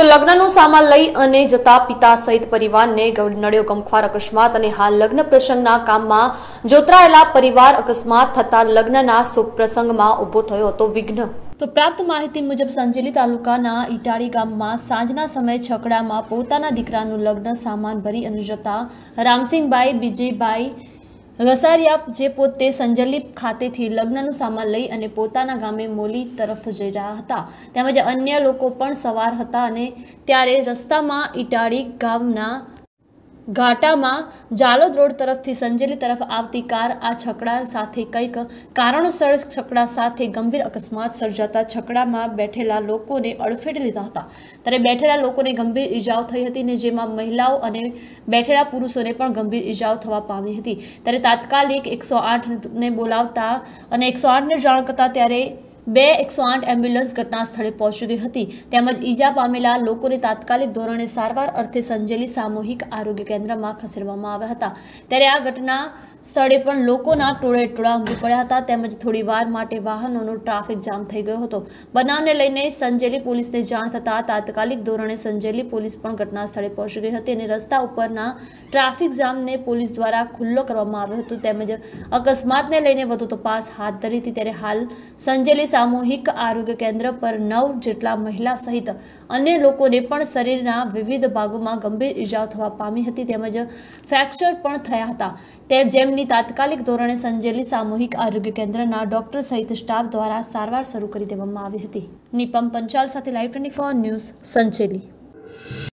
તો લગ્નનો સામાન લઈ અને જતા પિતા સહિત પરિવારને નડ્યો ગમખ્વાર અકસ્માત અને હાલ લગ્ન પ્રસંગના કામમાં જોતરાયેલા પરિવાર અકસ્માત થતા લગ્નના શુભ પ્રસંગમાં ઊભો થયો હતો વિઘ્ન તો પ્રાપ્ત માહિતી મુજબ સંજેલી તાલુકાના ઇટાળી ગામમાં સાંજના સમયે છકડામાં પોતાના દીકરાનું લગ્ન સામાન ભરી અને જતા રામસિંહભાઈ બીજેભાઈ રસારિયા જે પોતે સંજલી ખાતેથી લગ્નનું સામાન લઈ અને પોતાના ગામે મોલી તરફ જઈ રહ્યા હતા તેમજ અન્ય લોકો પણ સવાર હતા અને ત્યારે રસ્તામાં ઇટાળી ગામના ઘાટામાં જાલોદ રોડ તરફથી સંજેલી તરફ આવતી કાર આ છકડા સાથે કંઈક કારણસર છકડા સાથે ગંભીર અકસ્માત સર્જાતા છકડામાં બેઠેલા લોકોને અડફેટે લીધા હતા ત્યારે બેઠેલા લોકોને ગંભીર ઇજાઓ થઈ હતી ને જેમાં મહિલાઓ અને બેઠેલા પુરુષોને પણ ગંભીર ઇજાઓ થવા પામી હતી ત્યારે તાત્કાલિક એકસો આઠને બોલાવતા અને એકસો આઠને જાણ કરતા ત્યારે બે એકસો આઠ એમ્બ્યુલન્સ ઘટના સ્થળે પહોંચી ગઈ હતી તેમજ ઈજા પામેલા લોકોને તાત્કાલિક ધોરણે સારવાર અર્થે સંજેલી સામૂહિક આરોગ્ય કેન્દ્રમાં ખસેડવામાં આવ્યા હતા ત્યારે આ ઘટના સ્થળે પણ લોકોના ટોળે ટોળા ઉમટી પડ્યા હતા તેમજ થોડી વાર માટે વાહનોનો ટ્રાફિક જામ થઈ ગયો હતો બનાવને લઈને સંજેલી પોલીસને જાણ થતાં તાત્કાલિક ધોરણે સંજેલી પોલીસ પણ ઘટના સ્થળે પહોંચી ગઈ હતી અને રસ્તા ઉપરના ટ્રાફિક જામને પોલીસ દ્વારા ખુલ્લો કરવામાં આવ્યો હતો તેમજ અકસ્માતને લઈને વધુ તપાસ હાથ ધરી હતી ત્યારે હાલ સંજેલી સામૂહિક આરોગ્ય કેન્દ્ર પર નવ જેટલા મહિલા સહિત અન્ય લોકોને પણ શરીરના વિવિધ ભાગોમાં ગંભીર ઇજાઓ થવા પામી હતી તેમજ ફ્રેક્ચર પણ થયા હતા તેમ જેમની તાત્કાલિક ધોરણે સંજેલી સામૂહિક આરોગ્ય કેન્દ્રના ડોક્ટર સહિત સ્ટાફ દ્વારા સારવાર શરૂ કરી દેવામાં આવી હતી નિપમ પંચાલ સાથે live twenty four news Sanjeli